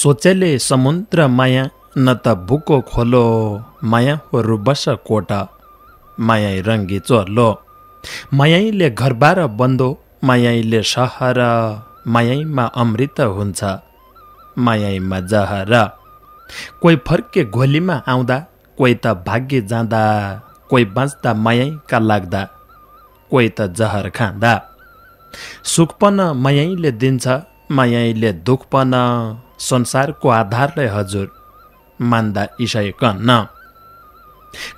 सोचेले समुद्र माया न त भुको खोलो माया हो रुबस कोटा माया रङ्गी चोर्लो मायाले घरबार बन्दो मायाले सहर मायामा अमृत हुन्छ मायामा जहर कोही फर्के घोलीमा आउँदा कोही त भाग्य जाँदा कोही बाँच्दा मायाका लाग्दा कोही त जहर खाँदा सुखपन मायाले दिन्छ मायाले दुखपन संसारको आधारलाई हजुर मान्दा इसाई कन्न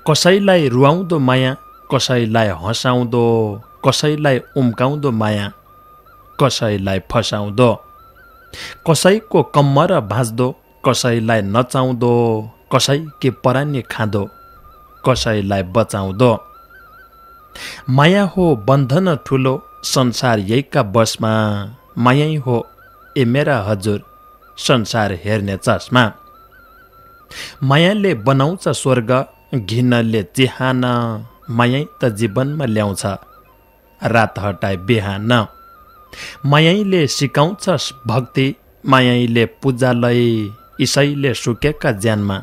कसैलाई रुवाउँदो माया कसैलाई हँसाउँदो कसैलाई उम्काउँदो माया कसैलाई फसाउँदो कसैको कम्मर भाँच्दो कसैलाई नचाउँदो कसै के परानी खाँदो कसैलाई बचाउँदो माया हो बन्धन ठुलो संसार यहीका बसमा मायै हो ए मेरा हजुर संसार हेर्ने चस्मा मायाले बनाउँछ स्वर्ग घिनले चिहान मायै त जीवनमा ल्याउँछ रात हटाए बिहान मायैले सिकाउँछ भक्ति मायैले पूजालय इसैले सुकेका ज्यानमा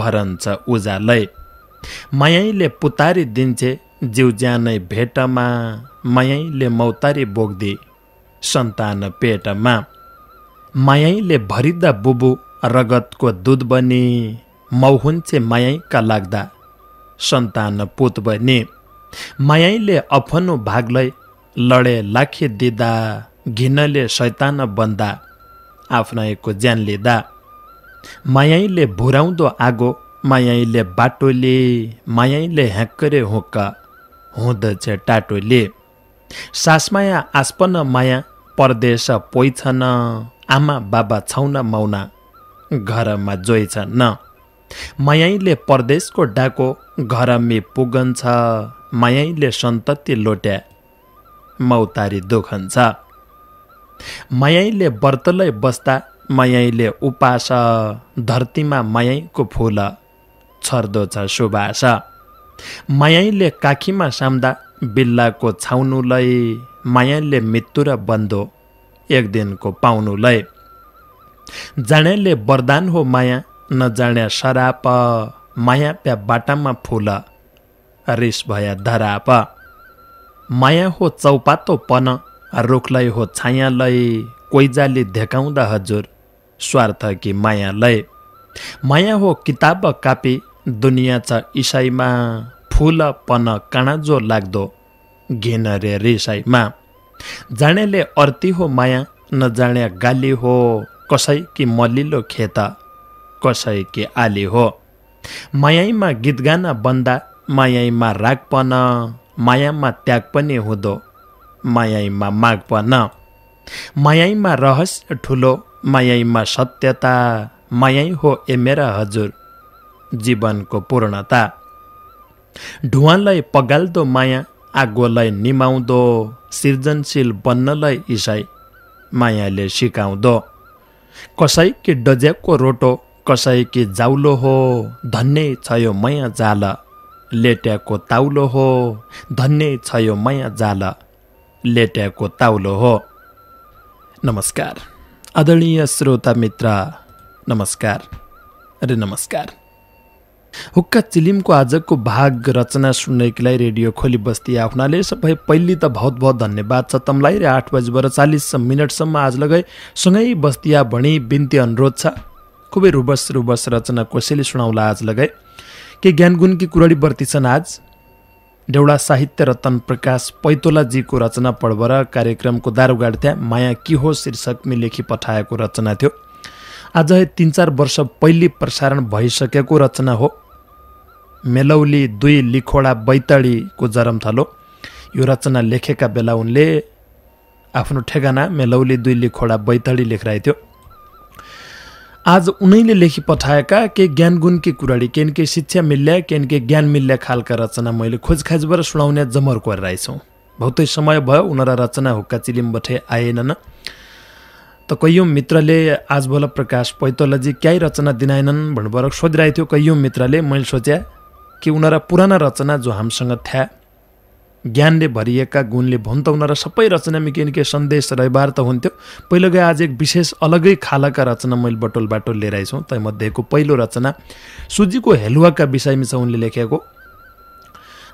भरन्छ उजालय मायैले पुतारी दिन्छे जिउ ज्यानै भेटमा मायैले मौतारी बोक्दी सन्तान पेटमा मायाले भरिदा बुबु रगतको दुध बने मौहुन्छे मायाका लाग्दा सन्तान पोत बने मायैले अफनो भागलाई लडे लाखे दिँदा घिनले शैतान बन्दा आफ्नैको ज्यान लिँदा मायैले भुराउँदो आगो मायाले बाटोले मायाले ह्याक्करे हुक्क हुँदछ टाटोले सासमाया आस्पन माया परदेश पोइछन आमा बाबा छाउना मौना घरमा जोइछ न मायाले परदेशको डाको घरमी पुगन्छ मायाले सन्तति लोट्या मौतारी दुखन्छ मायाले व्रतलै बस्दा मायाले उपास धरतीमा मायाको फुल छर्दो छ सुबास काखीमा साम्दा बिल्लाको छाउनुलाई मायाले मृत्यु र बन्दो एक दिनको पाउनुलाई जानेले वरदान हो माया नजाने सराप माया प्या बाटामा फुल रिस भया धराप माया हो चौपातो पन रुखलाई हो छायालय कोइजाले धेकाउँदा हजुर स्वार्थ कि मायालय माया हो किताब कापी दुनियाँ छ इसाईमा फुल पन लाग्दो घिन रे रिसाईमा जानेले अर्ती हो माया नजाने गाली हो कसै कि मलिलो खेता कसै कि आली हो मायामा गीत गाना बन्दा मायामा रागपन मायामा त्याग पनि हुँदो मायामा मागपन मायामा रहस्य ठुलो मायामा सत्यता मायाई हो ए मेरा हजुर जीवनको पूर्णता ढुवालाई पगाल्दो माया आगोलाई निमाउँदो सृजनशील बन्नलाई इसाई मायाले सिकाउँदो कसै कि डज्याको रोटो कसै कि जाउलो हो धन्य छ यो माया जाल लेट्याको ताउलो हो धन्य छ यो माया जाल लेट्याको ताउलो हो नमस्कार आदरणीय श्रोता मित्र नमस्कार अरे नमस्कार हुक्का चिलिमको आजको भाग रचना सुन्नेकीलाई रेडियो खोली बस्ती आफ्नाले सबै पहिले त बहुत बहुत धन्यवाद छ तमलाई र आठ बजीबाट चालिस मिनटसम्म आज लगाई सँगै बस्तिया भनी बिन्ती अनुरोध छ खुबै रुबस रुबस रचना कसैले सुनाउला आज लगाए के ज्ञानगुणकी कुरडी बर्ती छन् आज डेउडा साहित्य रतन प्रकाश पैतोलाजीको रचना पढ्ब कार्यक्रमको दारुगाड त्यहाँ माया के हो शीर्षकमी लेखी पठाएको रचना थियो आज तिन चार वर्ष पहिले प्रसारण भइसकेको रचना हो मेलौली दुई लिखोडा बैतडीको जरमथलो यो रचना लेखेका बेला उनले आफ्नो ठेगाना मेलौली दुई लिखोडा बैतडी लेखिरहेको थियो आज उनैले लेखी पठाएका केही गुणकी कुराडी केन केही शिक्षा मिल्या केन केही ज्ञान मिल्ने खालका रचना मैले खोजखाजबाट सुनाउने जमर गरिरहेछौँ भौतै समय भयो उनीहरू रचना हुक्का बठे आएनन् त कैयौँ मित्रले आजभोल प्रकाश पैतोलजी क्याही रचना दिनाएनन् भन्नुभएर सोधिरहेको थियो कैयौँ मित्रले मैले सोचेँ कि उनीहरू पुराना रचना जो हामीसँग थ्या ज्ञानले भरिएका गुणले भन्ताउन र सबै रचना निकै निकै सन्देश रविबार त हुन्थ्यो पहिलो गए आज एक विशेष अलगै खालका रचना मैले बटोल बाटोल लिएर तै मध्येको पहिलो रचना सुजीको हेलुवाका विषयमा छ उनले लेखेको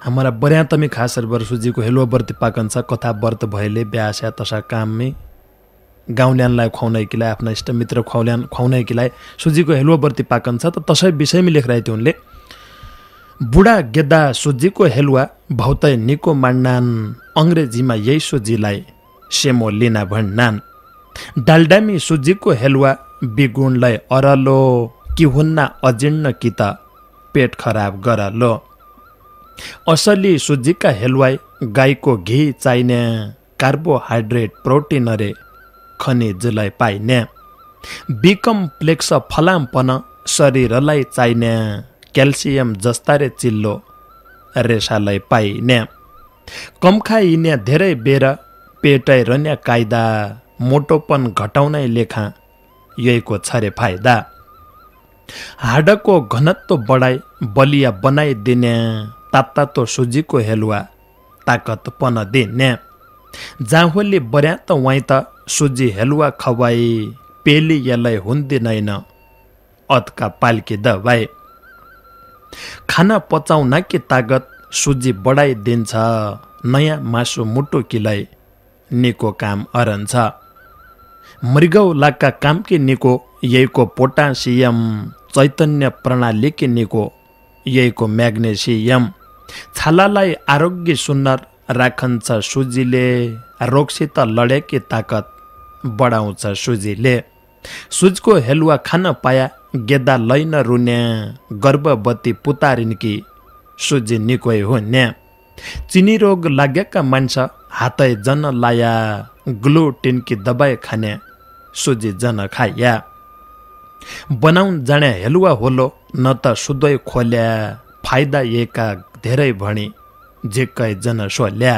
हाम्रा बर्यातमी खासहरू सुजीको हेलुवा व्रत पाकन छ कथा व्रत भएले ब्यास्या तसा काममै गाउँल्यानलाई खुवाउनैकीलाई आफ्ना इष्टमित्र खुवाउल्यान खुवाउनैकीलाई सुजीको हेलुवा व्रत पाकन छ त तसै विषयमा लेखिरहेको थियो उनले बुढा गेद्दा सुजीको हेलुवा भौतै निको मान्नान् अङ्ग्रेजीमा यही सुजीलाई सेमो लिना भन्नान् डालडामी सोजीको हेलुवा बिगुणलाई अरलो कि हुन्ना अजीर्ण कि त पेट खराब गरलो असली सुजीका हेलवाई गाईको घी चाहिने कार्बोहाइड्रेट प्रोटिन अरे खनिजलाई पाइने बिकम्प्लेक्स फलामपन शरीरलाई चाहिने क्याल्सियम जस्ता रे चिल्लो रेसालाई पाइने खाइने धेरै बेर पेटै रन्या कायदा मोटोपन घटाउनै लेखा यहीको छरे फाइदा हाडको घनत्व बढाई बलिया बनाइदिने तात्तातो सुजीको हेलुवा ताकत पन दिने जाहोली बर्या त वाइ त सुजी हेलुवा खवाई पेली यसलाई हुन्दिनैन अत्का पाल्की दबाई खाना पचाउन के तागत सुजी बढाइदिन्छ नयाँ मासु मुटु किलाई निको काम अरन्छ मृगौलाका काम के निको यहीको पोटासियम चैतन्य प्रणाली के निको यहीको म्याग्नेसियम छालालाई आरोग्य सुन्नर राखन्छ सुजीले रोगसित लडेकी ताकत बढाउँछ सुजीले सुजको हेलुवा खान पाया गेद्दा लैन रुन्या गर्भवती पुतारिन्की सुजी निकै न्या चिनी रोग लागेका मान्छ हातै जन लाया ग्लु टिन्की दबाई खाने सुजी जन खाया बनाउन जाने हेलुवा होलो न त सुदै खोल्या फाइदा एका धेरै भणी झिक्कै जन सोल्या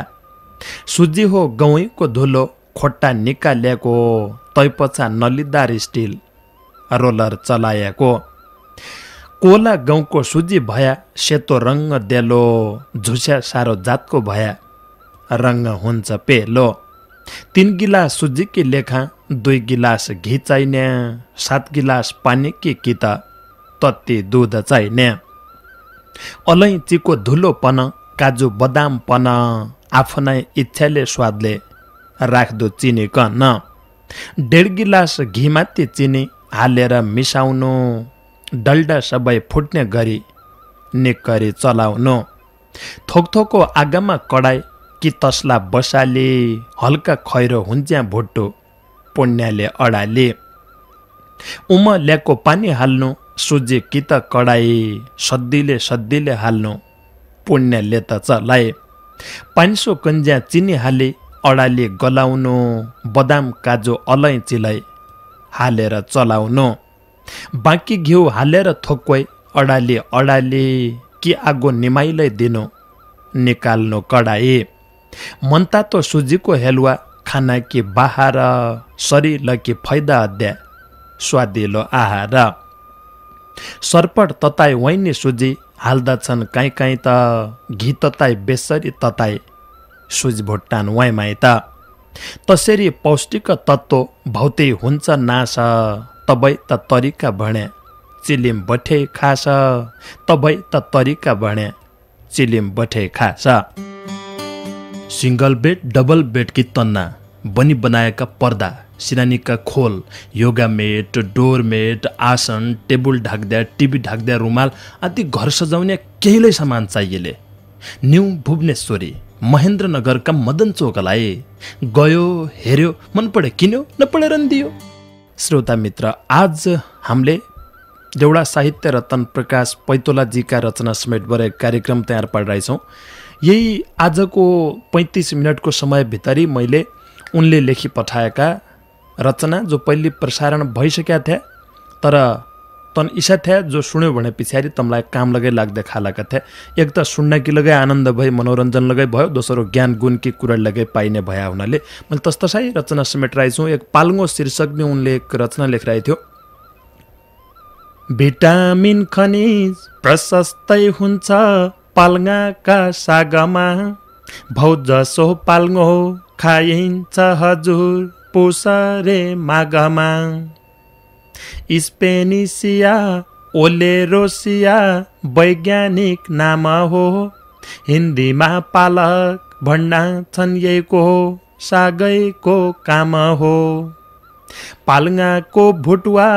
सुजी हो गौँको धुलो खोट्टा निकालेको तैपछा नलिदार स्टिल रोलर चलाएको कोला गाउँको सुजी भया सेतो रङ्ग देलो झुस्या सारो जातको भया रङ्ग हुन्छ पेलो तिन गिलास सुजी कि लेखा दुई गिलास घी चाहिने सात गिलास पानी कि त तत्ती दुध चाहिने अलैँचीको पन काजु बदाम पन आफ्नै इच्छाले स्वादले राख्दो चिनी कन डेढ गिलास घिमाथि चिनी हालेर मिसाउनु डल्डा सबै फुट्ने गरी निकरी चलाउनु थोकथोकको आगामा कडाई कि तसला बसाले हल्का खैरो हुन्च्या भुट्टो पुण्याले अडाले उम ल्याएको पानी हाल्नु सुजे कि त कडाई सद्दीले सद्दीले हाल्नु पुण्यले त चलाए पाँच सौ कन्ज्या चिनी हाले अडाले गलाउनु बदाम काजु अलैँ चिलाए हालेर चलाउनु बाँकी घिउ हालेर थोक्वै अडाली अडाली कि आगो निमाइलै दिनु निकाल्नु कडाई मनतातो सुजीको हेलुवा खाना कि बाहार शरीर कि फाइदा अध्या स्वादिलो आहार सर्पट तताई वैनी सुजी हाल्दछन् काहीँ काहीँ त घी तताई बेसरी तताई सुज भुट्टान वाइमाई त तसरी पौष्टिक तत्व भौतै हुन्छ नाश तबै त तरिका भण्या चिलिम बठे खास तबै त तरिका भण्या चिलिम बठे खास सिङ्गल बेड डबल बेड कि तन्ना बनी बनाएका पर्दा सिरानीका खोल योगा मेट डोर मेट आसन टेबल ढाक्दा टिभी ढाक्दा रुमाल आदि घर सजाउने केहीलाई सामान चाहिएले न्यु भुवनेश्वरी महेन्द्रनगरका मदन चोकलाई गयो हेऱ्यो मन पढे किन्यो नपढेर नि दियो श्रोता मित्र आज हामीले देउडा साहित्य रतन प्रकाश पैतोलाजीका रचना समेत गरेको कार्यक्रम तयार पारिरहेछौँ यही आजको पैँतिस मिनटको समयभित्री मैले उनले लेखी पठाएका रचना जो पहिले प्रसारण भइसकेका थिए तर तन इच्छा थ्या जो सुन्यो भने पछाडि तँलाई काम लगाइ लाग्दै खालाका थिए एक त सुन्न कि लगाइ आनन्द भई मनोरञ्जन लगाइ भयो दोस्रो ज्ञान गुण कि कुरा लगाइ पाइने भया हुनाले मैले तस्तसाई रचना समेट छु एक शीर्षक नै उनले एक रचना लेखिरहेको थियो भिटामिन खनिज प्रशस्तै हुन्छ पाल्गाका सागमा भौजसो पाल्गो खाइन्छ हजुर पोसारे माघमा स्पेनिसिया ओलेरोसिया वैज्ञानिक नाम हो हिन्दीमा पालक भन्ना छन्एको हो सागैको काम हो पालङ्गाको भुटुवा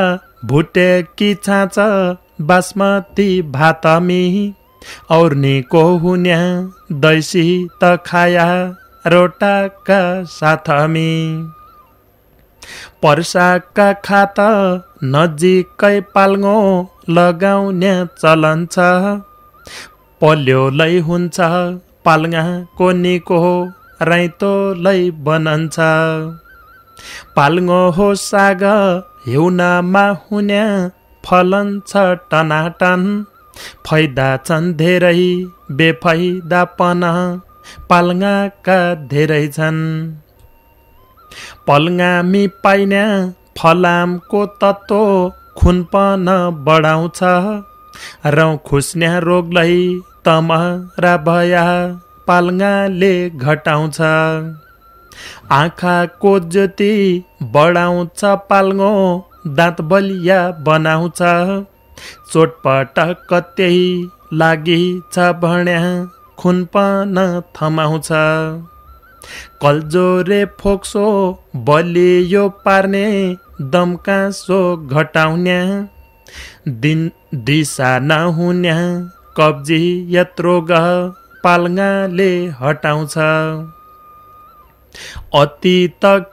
भुटेकी छाँच बासमती भातमी, और्नीको और्नेको हुन्या दैसी त खाया रोटाका साथमी पर्साका खाता नजिकै पाल्गो लगाउने चलन छ पल्योलै हुन्छ को निको राइतोलै बनन्छ पाल्गो हो साग हिउनामा हुने फलन टनाटन फैदा छन् धेरै बेफाइदापन पाल्गाका धेरै छन् पल्गामी पाइने फलामको तत्त्व खुनपन बढाउँछ र खुस्ने रोगलाई तमरा भया पाल्गाले घटाउँछ आँखाको ज्योति बढाउँछ पाल्गो दाँत बलिया बनाउँछ चोटपटक त्यही लागि छ भन्या खुनपन थमाउँछ कलजोरे फोक्सो बलियो पार्ने दमकासो घटाउने दिन दिशा नहुने कब्जी यत्रो गह पाल्गाले हटाउँछ अति त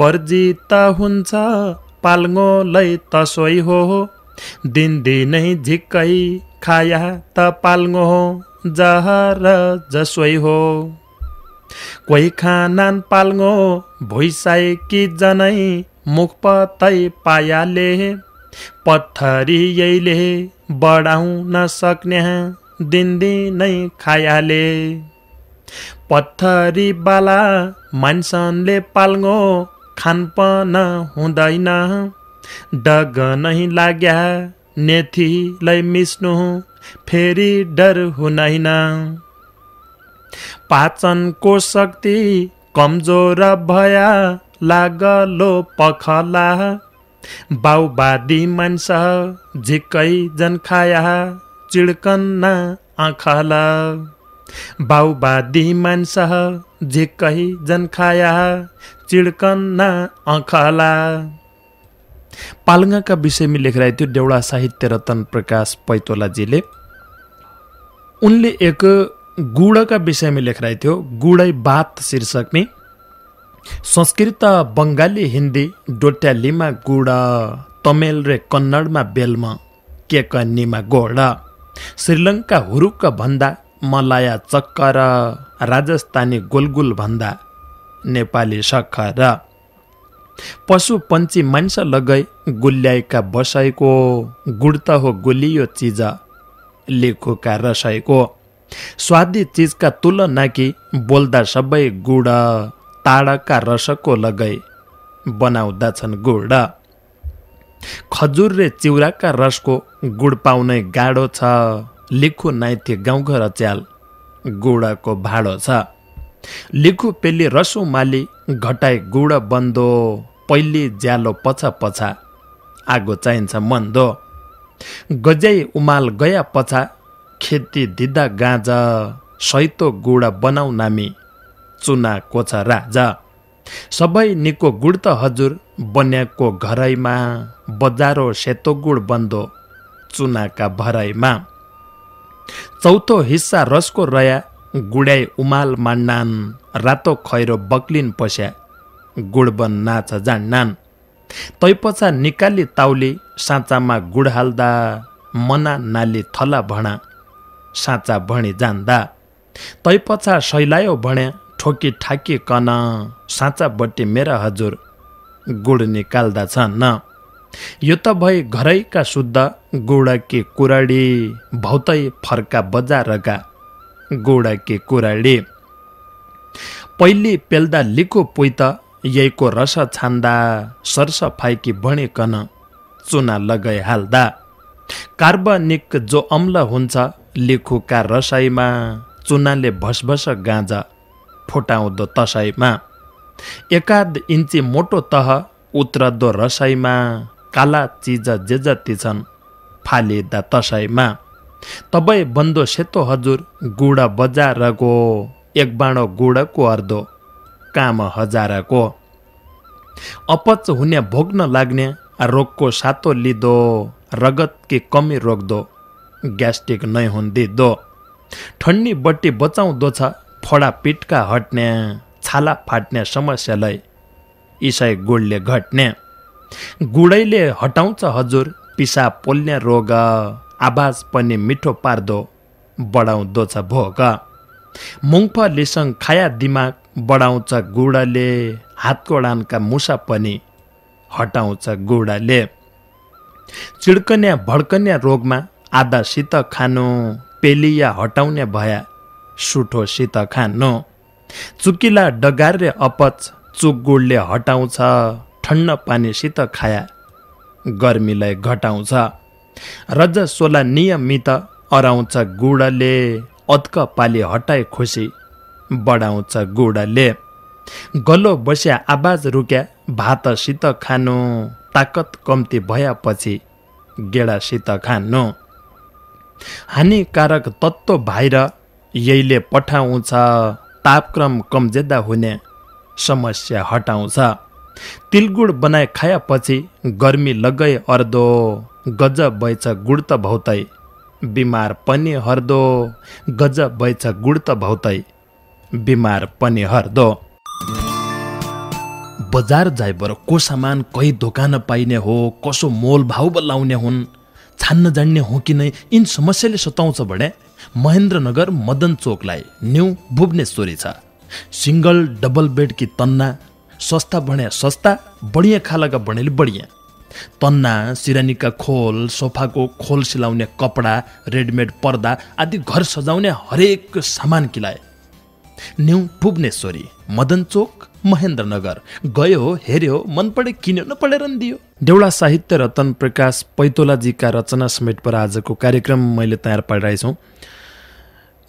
वर्जी त हुन्छ पाल्ङोलै त हो दिनदिनै झिक्कै खाया त पाल्ङो हो जहर जसोई हो कोही खानान पाल्गो भुइसाई कि जनै मुख पतै पायाले पत्थरी यैले बढाउन सक्ने दिनदिनै खायाले पत्थरी बाला मान्छनले पाल्गो खानपन हुँदैन डग नै लाग्या नेथीलाई मिस्नु फेरि डर हुँदैन पाचनको शक्ति कमजोर भया लागलो पखला बाउबादी मान्छ झिकै जन खाया चिड्कन्ना आँखला बाउबादी मान्छ झिकै जन खाया चिड्कन्ना आँखला पालङ्गाका विषयमा लेखिरहेको थियो देउडा साहित्य रतन प्रकाश पैतोलाजीले उनले एक गुडका विषयमा लेखिरहेको थियो गुडै बात शीर्षक शीर्षकमै संस्कृत बङ्गाली हिन्दी डोट्यालीमा गुड तमिल रे कन्नडमा बेल्म के कन्नीमा गोड श्रीलङ्का हुरुक्क भन्दा मलाया चक्कर राजस्थानी गोलगुल भन्दा नेपाली सक्खर पशु पन्छी मानिस लगै गुल्याएका बसाइको गुड त हो गुलियो चिज लेखुका रसैको स्वादी चिजका तुल नाकी बोल्दा सबै गुड ताडका रसको लगै बनाउँदछन् गुड खजुर रे चिउराका रसको गुड पाउनै गाडो छ लिखु नाइथे गाउँघर च्याल गुडको भाडो छ लिखु पेली माली घटाई गुड बन्दो पहिले ज्यालो पछा पछा आगो चाहिन्छ मन्दो गजाई उमाल गया पछा खेती दिदा गाँज सैतो गुडा बनाउ नामी चुना कोछ राजा सबै निको गुड त हजुर बन्याको घरैमा बजारो सेतो गुड बन्दो चुनाका भराइमा चौथो हिस्सा रसको रया गुड्याई उमाल मान्नान रातो खैरो बक्लिन पस्या गुडबन नाच जान्नान् तैपछा निकाली ताउली साँचामा गुड हाल्दा मना नाली थला भणा साँचा भणे जान्दा तै पछा सैलायो भने ठोकी ठाकी कन साँचा बटे मेरा हजुर गुड निकाल्दा छन् यो त भई घरैका शुद्ध गुडाकी कुराडी भौतै फर्का बजारका गुडाकी कुराडी पहिले पेल्दा लिको पोइत यहीको रस छान्दा सरसफाइकी कन चुना लगाइहाल्दा कार्बनिक जो अम्ल हुन्छ लिखुका रसाईमा चुनाले भसभस गाँजा फुटाउँदो तसाईमा एकाध इन्ची मोटो तह उत्रदो रसाईमा काला चिज जे जति छन् फालिँदा तसाईमा तबै बन्दो सेतो हजुर गुड बजारको एक बाँडो गुडको अर्दो काम हजारको अपच हुने भोग्न लाग्ने रोगको सातो लिदो रगत के कमी रोक्दो ग्यास्ट्रिक नै हुन्दी दो ठन्डी बट्टी बचाउँदो छ फडा पिट्का हट्ने छाला फाट्ने समस्यालाई इसाई गुडले घट्ने गुडैले हटाउँछ हजुर पिसा पोल्ने रोग आवाज पनि मिठो पार्दो बढाउँदो छ भोग मुङफलीसँग खाया दिमाग बढाउँछ गुडाले हातको डानका मुसा पनि हटाउँछ गुडाले चिड्कन्या भड्कन्या रोगमा आधासित खानु पेलिया हटाउने भया सुठोसित खानु चुकिला डगारे अपच चुकगुडले हटाउँछ ठन्ड पानीसित खाया गर्मीलाई घटाउँछ रज सोला नियमित अराउँछ गुडले अत्क पाली हटाए खुसी बढाउँछ गुडले गलो बस्या आवाज रुक्या भातसित खानु ताकत कम्ती भएपछि गेडासित खानु हानिकारक तत्त्व बाहिर यहीले पठाउँछ तापक्रम कमजेदा हुने समस्या हटाउँछ तिलगुड बनाए खाएपछि गर्मी लगै अर्दो गज बैछ गुड त भौतै बिमार पनि हर्दो गज बैछ गुड त भौतै बिमार पनि हर्दो बजार जाइबर को सामान कही दोकान पाइने हो कसो मोलभाव बोलाउने हुन् छान्न जान्ने हो कि नै यिन समस्याले सताउँछ भने महेन्द्रनगर मदन चोकलाई न्यु भुवनेश्वरी छ सिङ्गल डबल बेड कि तन्ना सस्ता भने सस्ता बढिया खालाका भनेले बढिया तन्ना सिरानीका खोल सोफाको खोल सिलाउने कपडा रेडिमेड पर्दा आदि घर सजाउने हरेक सामान किलाए न्यु भुवनेश्वरी मदन चोक महेन्द्रनगर गयो हेऱ्यो मन पढे किन्यो नपढेर दियो देउडा साहित्य रतन प्रकाश पैतोलाजीका रचना समेटबाट आजको कार्यक्रम मैले तयार पारिरहेछु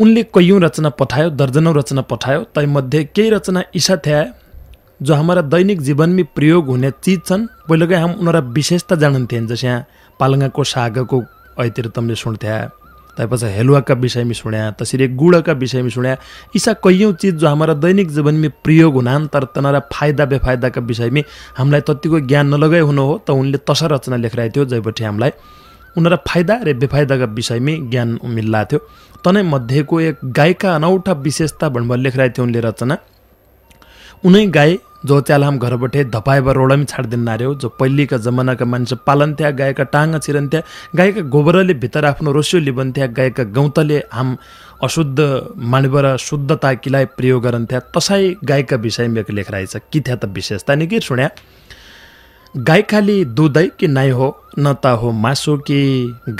उनले कैयौँ रचना पठायो दर्जनौँ रचना पठायो तैमध्ये केही रचना ईसाथ्या थ्याए जो हाम्रा दैनिक जीवनमै प्रयोग हुने चिज छन् पहिलोकै हामी उनीहरू विशेषता जान्थ्यौँ जस यहाँ पालङ्गाको सागको ऐतिर तमले सुन्थ्या तयपश्चात हेलुआ का विषय में सुण्या तसरी गुड़ का विषय में चीज़ जो हमारा दैनिक जीवन प्रयोग होना तर तनारा फाइदा बेफाइदाका का हामीलाई त्यतिको ज्ञान नलगाइ हुनु हो त उनले तसर रचना लेखिरहेको थियो जयपट्टि हामीलाई उनीहरू फाइदा र बेफाइदाका विषयमै ज्ञान मिल्ला थियो तनै मध्येको एक गाईका अनौठा विशेषता भनेर लेखिरहेको थियो उनले रचना उनै गाई जो त्याला हाम घर बठे धपाए व रोडा पनि जो पहिलेका जमानाका मान्छे पालन्थ्या गाएका टाङ छिरन्थ्या गाईका गोबरले भित्र आफ्नो रोस्यो लिबन्थ्या गाईका गौतले हाम अशुद्ध माणिबर शुद्धता किलाई प्रयोग गरन्थ्या तसाई गाईका विषयमा एक लेख रहेछ कि थिया त विशेषता नि के सुण्या गाई खाली दुधै कि नाइ हो न त हो मासु कि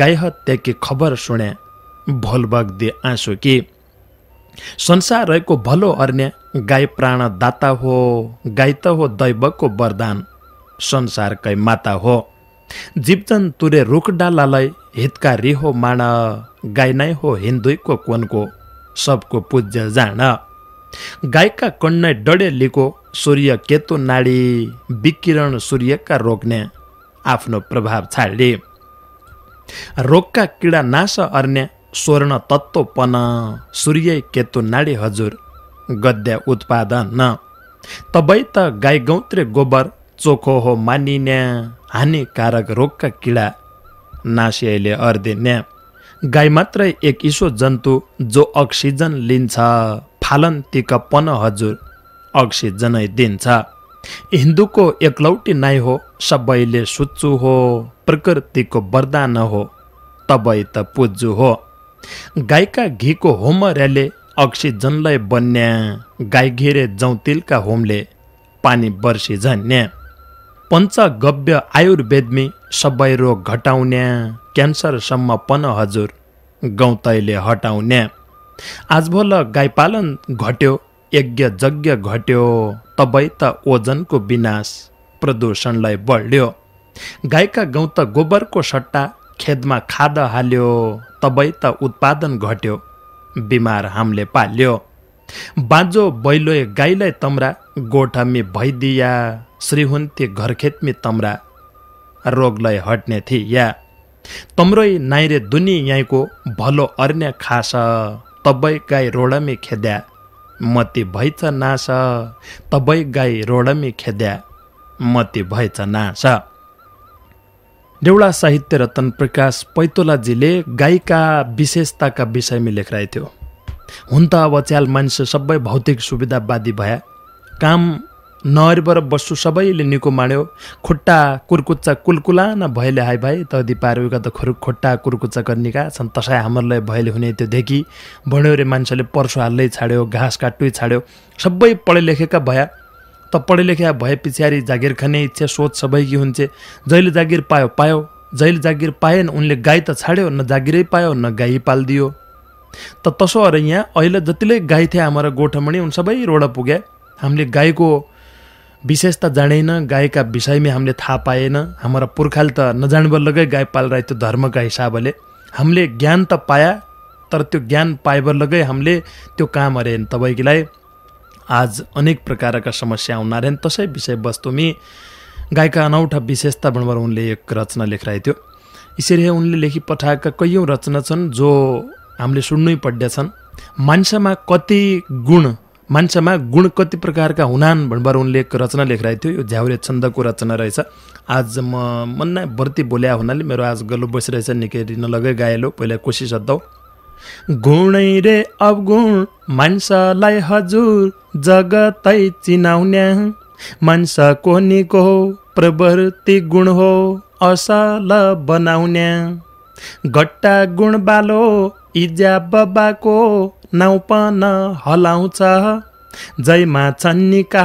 गाई हत्या कि खबर सुण्या भोलबाग दे आँसु कि संसार रहेको भलो अर्ण्य गाई प्राणदाता हो गाई त हो दैवको वरदान संसारकै माता हो जीवजन तुरे रुख डालालाई हितकारी हो माण गाई नै हो हिन्दुको कोनको सबको पूज्य जाण गाईका डडे लिको सूर्य केतु नाडी विकिरण सूर्यका रोक्ने आफ्नो प्रभाव छाडे रोगका किडा नाश अर्ने स्वर्ण तत्त्वपन सूर्य केतु नाडी हजुर गद्य उत्पादन तबै त गाई गौत्रे गोबर चोखो हो मानिन्या हानिकारक रोगका किडा नासियाले अर्दिन्या गाई मात्रै एक इसो जन्तु जो अक्सिजन लिन्छ फालन पन हजुर अक्सिजनै दिन्छ हिन्दूको एकलौटी नाइ हो सबैले सुच्चु हो प्रकृतिको वरदान हो तबै त पुज्जु हो गाईका घिको रेले अक्सिजनलाई बन्या गाई घेरे जौतिलका होमले पानी बर्सी झन्या पञ्चगव्य आयुर्वेदमी सबै रोग घटाउन्या क्यान्सरसम्म पन हजुर गौतैले हटाउने आजभोल गाईपालन घट्यो यज्ञ यज्ञ घट्यो तबै त ओजनको विनाश प्रदूषणलाई बढ्यो गाईका गौत गोबरको सट्टा खेतमा खाद हाल्यो तबै त उत्पादन घट्यो बिमार हामले पाल्यो बाँझो बैलोए गाईलाई तम्रा गोठमी भइदिया श्रीहुन्थे घरखेतमी तम्रा रोगलाई हट्ने थिया तम्रै नाइरे दुनी यहीँको भलो अर्ने खास तबै गाई रोडमी खेद्या मती भैछ नास तबै गाई रोडमी खेद्या मती भैछ नास देउडा साहित्य रतन प्रकाश पैतोलाजीले गाईका विशेषताका विषयमा लेखराएको थियो हुन त अब च्याल मान्छे सबै भौतिक सुविधावादी भए काम नहरिबर बस्छु सबैले निको माण्यो खुट्टा कुर्कुच्चा कुलकुला न भैले हाई भाइ त दिपारुका त खुरु खुट्टा कुर्कुच्चा गर्नेका छन् तसै हाम्रोलाई भैले हुने त्यो देखि रे मान्छेले पर्सु हाल्दै छाड्यो घाँस काट्टै छाड्यो सबै पढे लेखेका भया त पढे लेख्या भए पछाडि जागिर खाने इच्छा सोच सबैकी हुन्छे जहिले जागिर पायो पायो जहिले जागिर पाएन उनले गाई त छाड्यो न जागिरै पायो न गाई पालिदियो त तसो अरे यहाँ अहिले जतिले गाई थिए हाम्रो गोठमणी उन सबै रोड पुग्या हामीले गाईको विशेषता जानेन गाईका विषयमा हामीले थाहा पाएन हाम्रो पुर्खाले त नजान्बर लगै गाई पालेर त्यो धर्मका हिसाबले हामीले ज्ञान त पाया तर त्यो ज्ञान पाइबर लगै हामीले त्यो काम अरे तपाईँकीलाई आज अनेक प्रकारका समस्या आउन तसै तसै विषयवस्तुमी गायका अनौठा विशेषता बरोबर उनले एक रचना लेखिरहेको थियो यसरी उनले लेखी पठाएका कैयौँ रचना छन् जो हामीले सुन्नै पर्दछन् मान्छेमा कति गुण मान्छेमा गुण कति प्रकारका हुनान् भनेर उनले एक रचना लेखिरहेको थियो यो झ्याउरे छन्दको रचना रहेछ आज म नै बर्ती बोल्या हुनाले मेरो आज गलो बसिरहेछ निकै नलगै गाएलो पहिला कोसिस हद्दाउ गुणै रे अवगुण मान्छलाई हजुर जगतै चिनाउने मान्छको निको प्रवृत्ति गुण हो असल बनाउने गट्टा गुण बालो इजा बबाको नाउपन हलाउँछ जयमा निका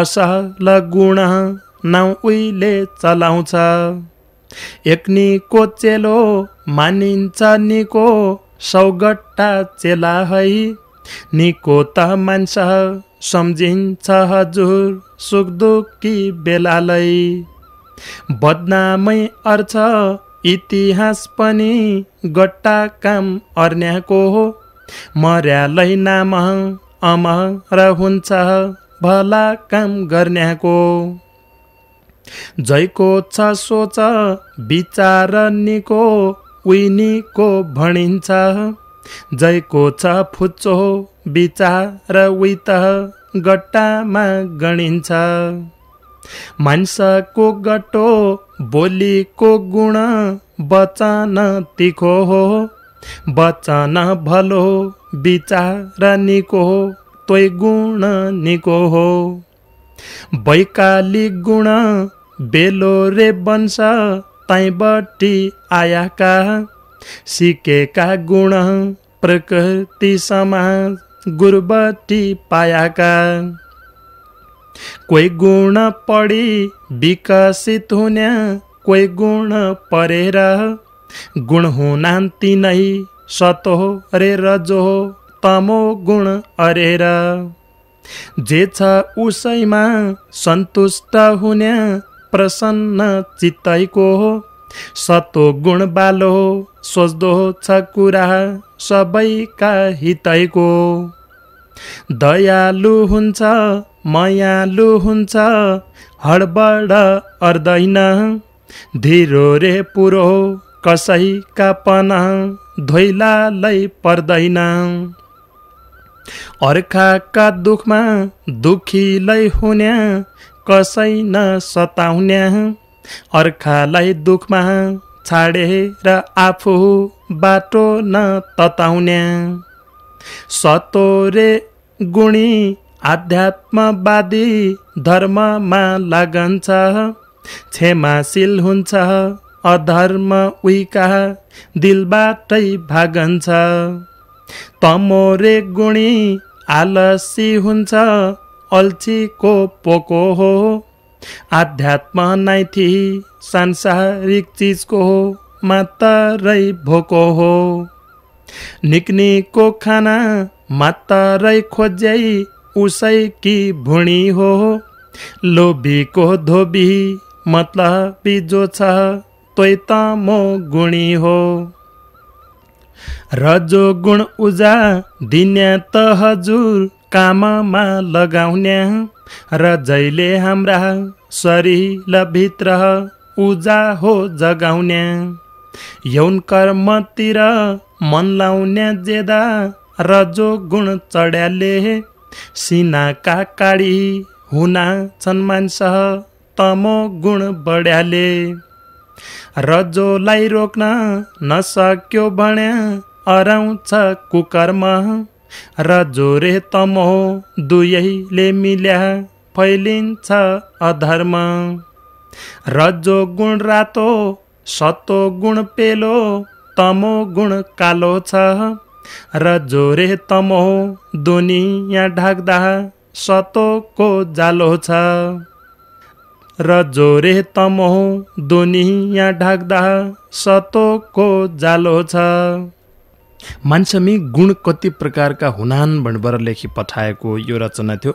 असल गुण नाउ उहिले चलाउँछ निको चेलो मानिन्छ निको सौगट्टा चेला है निको त मान्छ सम्झिन्छ हजुर सुख दुःखी बेलालै बदनामै अर्छ इतिहास पनि गट्टा काम अर्न्याको हो मर्यालै नाम अमर हुन्छ भला काम गर्नेको जयको छ सोच विचार निको उइनीको भनिन्छ जयको छ फुच्चो विचार उइत गट्टामा गणिन्छ मान्छको गटो बोलीको गुण वचन तिखो हो वचन भलो विचार निको हो तोय गुण निको हो बैकाली गुण बेलो रे बन्छ तै तैँबटी आयाका सिकेका गुण प्रकृति समाज गुरुबटी पायाका कोही गुण पढी विकसित हुने कोही गुण परेर गुण हुनान्ति नै सतो अरे रजो तमो गुण अरेर जे छ उसैमा सन्तुष्ट हुने प्रसन्न चित्तैको हो सतो गुण बालो हो सोच्दो छ कुरा सबैका हितैको दयालु हुन्छ मयालु हुन्छ हडबड अर्दैन धिरो रे पुरो कसैका पन धोइलालै पर्दैन अर्खाका दुखमा दुखीलै हुन्या कसै न सताउन्या अर्खालाई दुखमा छाडेर आफू बाटो न तताउन्या सतोरे गुणी आध्यात्मवादी धर्ममा लागन्छ क्षमाशील हुन्छ अधर्म उइका दिलबाटै भागन्छ तमोरे गुणी आलसी हुन्छ अल्छीको पोको हो आध्यात्म नाइथी सांसारिक चिजको हो मात्रै भोको हो निक्नीको खाना मात्रै खोज्याई उसै कि भुणी हो लोभीको धोबी मतलब जो छ तोइ त म गुणी हो र जो गुण उजा दिने त हजुर काममा लगाउने र जहिले हाम्रा शरीरभित्र उजा हो जगाउने यौन कर्मतिर मन लाउने जेदा र जो गुण चढ्याले सिनाका काडी हुना छन् मान्छ तमो गुण बढ्याले रजोलाई रोक्न नसक्यो भने अराउँछ कुकर्म र जोरे तमो दुयैले मिल्या फैलिन्छ अधर्म रजो गुण रातो सतो गुण पेलो तमो गुण कालो छ र जोरे तमो दुनियाँ ढाक्दा सतोको जालो छ र जोरे तमो दुनियाँ ढाक्दा सतोको जालो छ मान्छेमी गुण कति प्रकारका हुनान् भनेर लेखी पठाएको यो रचना थियो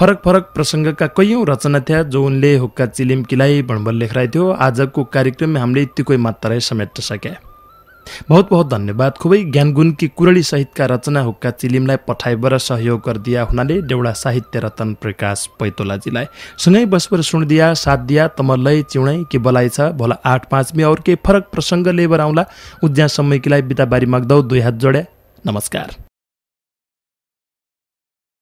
फरक फरक प्रसङ्गका कैयौँ रचना थिए जो उनले हुक्का चिलिम किलाइ भनेर लेखराइ थियो आजको कार्यक्रम हामीले कोही मात्रै समेट्न सके बहुत बहुत धन्यवाद खुबै कुरी सहितका रचना हुक्का चिलिमलाई पठाइबर सहयोग गरिदिया हुनाले देउडा साहित्य रतन प्रकाश पैतोलाजीलाई सँगै बसबर सुनदिया साध्या तमल्लै चिउणै के बलाइ छ भोला आठ पाँचमी अरू केही फरक प्रसङ्ग लेबर आउँला समयकीलाई बिताबारी माग्दौ दुई हात जोड्या नमस्कार